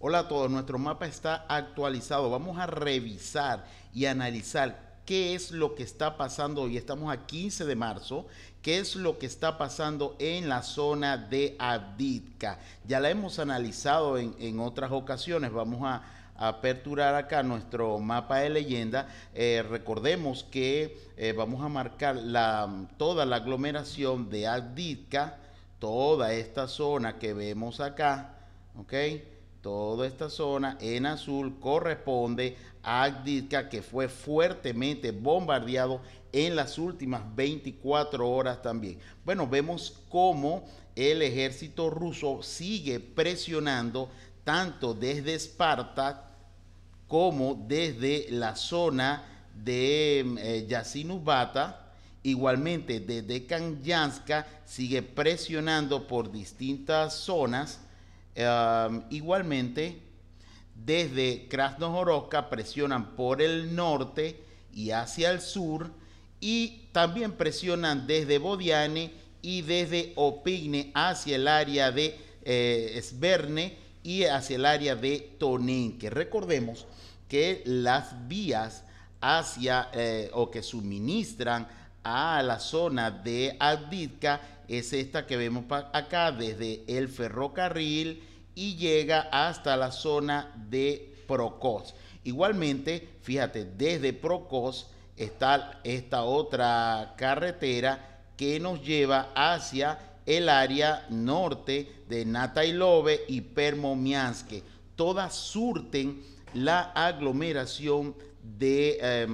Hola a todos, nuestro mapa está actualizado. Vamos a revisar y analizar qué es lo que está pasando hoy. Estamos a 15 de marzo. ¿Qué es lo que está pasando en la zona de Abditka? Ya la hemos analizado en, otras ocasiones. Vamos a, aperturar acá nuestro mapa de leyenda. Eh, recordemos que eh, vamos a marcar toda la aglomeración de Abditka, toda esta zona que vemos acá, ¿ok? Toda esta zona en azul corresponde a Agdirka, que fue fuertemente bombardeado en las últimas 24 horas también. Bueno, vemos cómo el ejército ruso sigue presionando tanto desde Esparta como desde la zona de mm, eh, Yasinubata. Igualmente desde Kanyanska sigue presionando por distintas zonas igualmente, desde Krasnohorovka presionan por el norte y hacia el sur y también presionan desde Bodiane y desde Opigne hacia el área de eh, Sverne y hacia el área de que Recordemos que las vías hacia eh, o que suministran a la zona de Agditska es esta que vemos acá desde el ferrocarril y llega hasta la zona de Procos. Igualmente, fíjate, desde Procos está esta otra carretera que nos lleva hacia el área norte de Natailove y Permomianske. Todas surten la aglomeración de eh,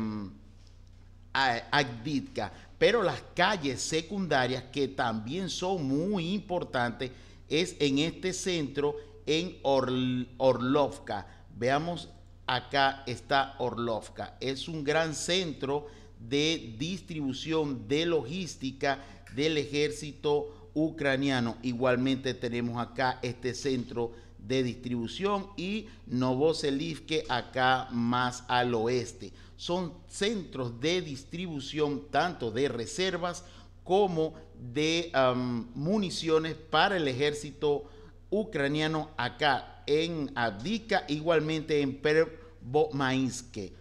pero las calles secundarias que también son muy importantes es en este centro en Orlovka. Veamos acá está Orlovka. Es un gran centro de distribución de logística del ejército ucraniano. Igualmente tenemos acá este centro de distribución y Novoselivke acá más al oeste. Son centros de distribución tanto de reservas como de municiones para el ejército ucraniano acá en Abdika, igualmente en Pervomainske.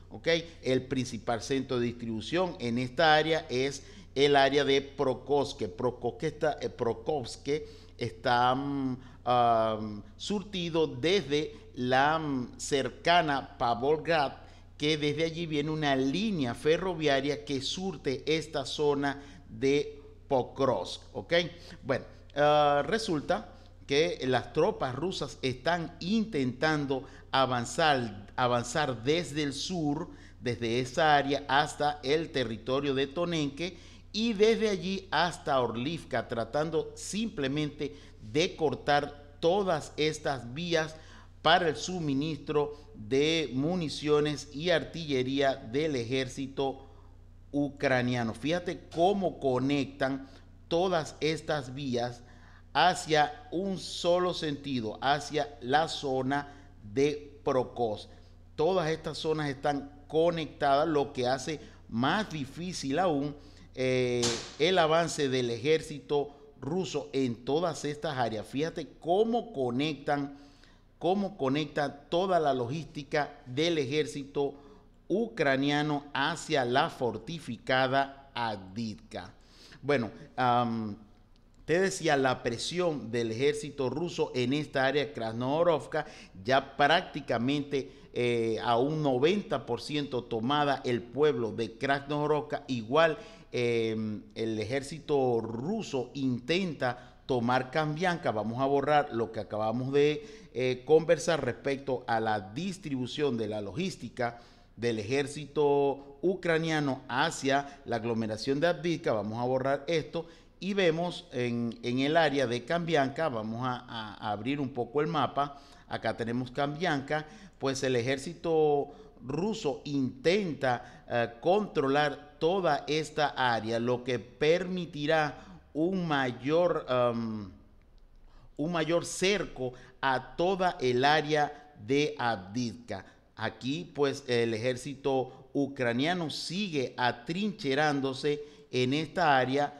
El principal centro de distribución en esta área es el área de Prokoske está mm, surtido desde la mm, cercana Pavolgrad, que desde allí viene una línea ferroviaria que surte esta zona de Pokrovsk. ¿ok? Bueno, ah, resulta que las tropas rusas están intentando avanzar, avanzar desde el sur, desde esa área hasta el territorio de Tonenque y desde allí hasta Orlivka, tratando simplemente de cortar todas estas vías para el suministro de municiones y artillería del ejército ucraniano. Fíjate cómo conectan todas estas vías hacia un solo sentido, hacia la zona de Prokos. Todas estas zonas están conectadas, lo que hace más difícil aún eh, el avance del ejército ruso en todas estas áreas. Fíjate cómo conectan, cómo conecta toda la logística del ejército ucraniano hacia la fortificada Adidka. Bueno, te decía la presión del ejército ruso en esta área Krasnohorovka ya prácticamente eh, a un 90% tomada el pueblo de Krasnorodka, igual eh, el ejército ruso intenta tomar Cambianca. Vamos a borrar lo que acabamos de eh, conversar respecto a la distribución de la logística del ejército ucraniano hacia la aglomeración de Advitka. Vamos a borrar esto y vemos en, en el área de Cambianca, vamos a, abrir un poco el mapa. Acá tenemos Cambianca, pues el ejército ruso intenta eh, controlar toda esta área, lo que permitirá un mayor, em, un mayor cerco a toda el área de Abdirka. Aquí pues el ejército ucraniano sigue atrincherándose en esta área,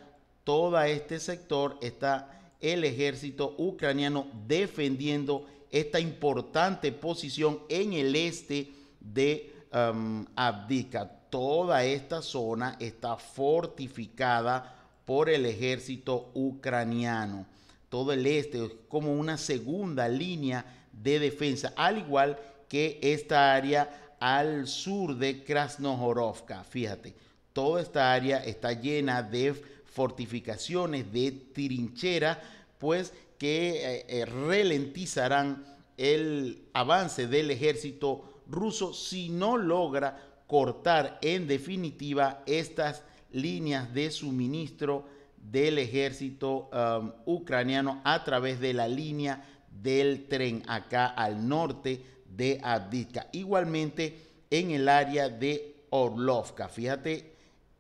todo este sector está el ejército ucraniano defendiendo esta importante posición en el este de um, Abdika. Toda esta zona está fortificada por el ejército ucraniano. Todo el este es como una segunda línea de defensa, al igual que esta área al sur de Krasnohorovka. Fíjate, toda esta área está llena de fortificaciones, de trincheras pues que eh, eh, ralentizarán el avance del ejército ruso si no logra cortar en definitiva estas líneas de suministro del ejército um, ucraniano a través de la línea del tren acá al norte de Avdiivka. Igualmente en el área de Orlovka. Fíjate,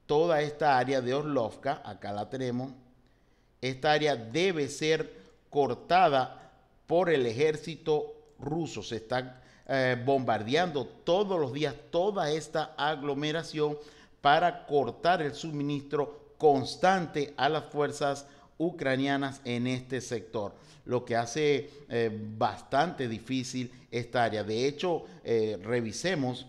toda esta área de Orlovka, acá la tenemos, esta área debe ser cortada por el ejército ruso. Se está eh, bombardeando todos los días toda esta aglomeración para cortar el suministro constante a las fuerzas ucranianas en este sector, lo que hace eh, bastante difícil esta área. De hecho, eh, revisemos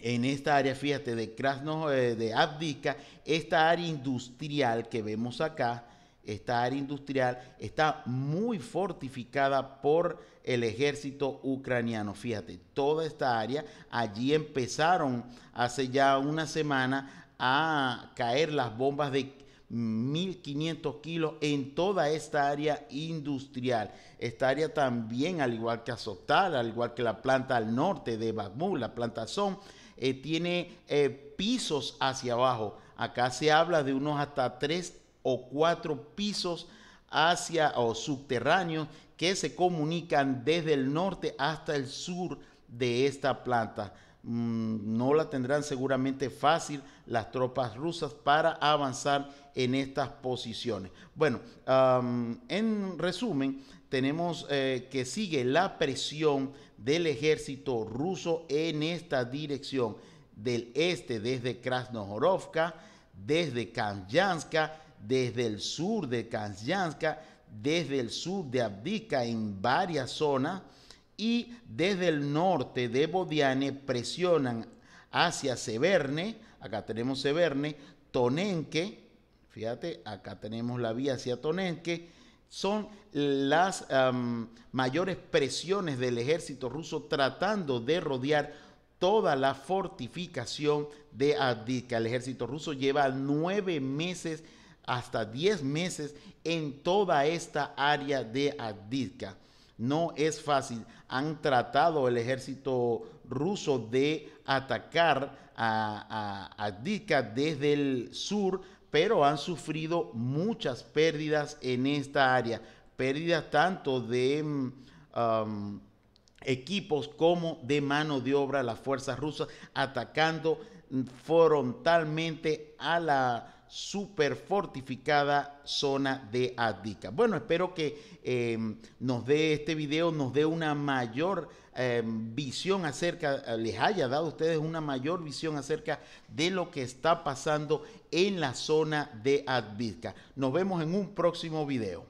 en esta área, fíjate, de Krasno, de Abdika, esta área industrial que vemos acá, esta área industrial está muy fortificada por el ejército ucraniano. Fíjate, toda esta área, allí empezaron hace ya una semana a caer las bombas de 1.500 kilos en toda esta área industrial. Esta área también, al igual que Azotal, al igual que la planta al norte de Bakhmut, la planta Son, eh, tiene eh, pisos hacia abajo. Acá se habla de unos hasta 3 o cuatro pisos hacia o subterráneos que se comunican desde el norte hasta el sur de esta planta. Mm, no la tendrán seguramente fácil las tropas rusas para avanzar en estas posiciones. Bueno, en resumen, tenemos eh, que sigue la presión del ejército ruso en esta dirección del este desde Krasnohorovka, desde kanyanska, desde el sur de Kanyanska, desde el sur de Abdika en varias zonas y desde el norte de Bodiane presionan hacia Severne, acá tenemos Severne, Tonenke, fíjate, acá tenemos la vía hacia Tonenke, son las mayores presiones del ejército ruso tratando de rodear toda la fortificación de Abdiska. El ejército ruso lleva nueve meses hasta 10 meses en toda esta área de Adidka. No es fácil. Han tratado el ejército ruso de atacar a, a, desde el sur, pero han sufrido muchas pérdidas en esta área. Pérdidas tanto de mm, equipos como de mano de obra, las fuerzas rusas atacando mm, frontalmente a la super fortificada zona de Adica. Bueno, espero que em, nos dé este video, nos dé una mayor em, visión acerca, eh, les haya dado a ustedes una mayor visión acerca de lo que está pasando en la zona de Adica. Nos vemos en un próximo video.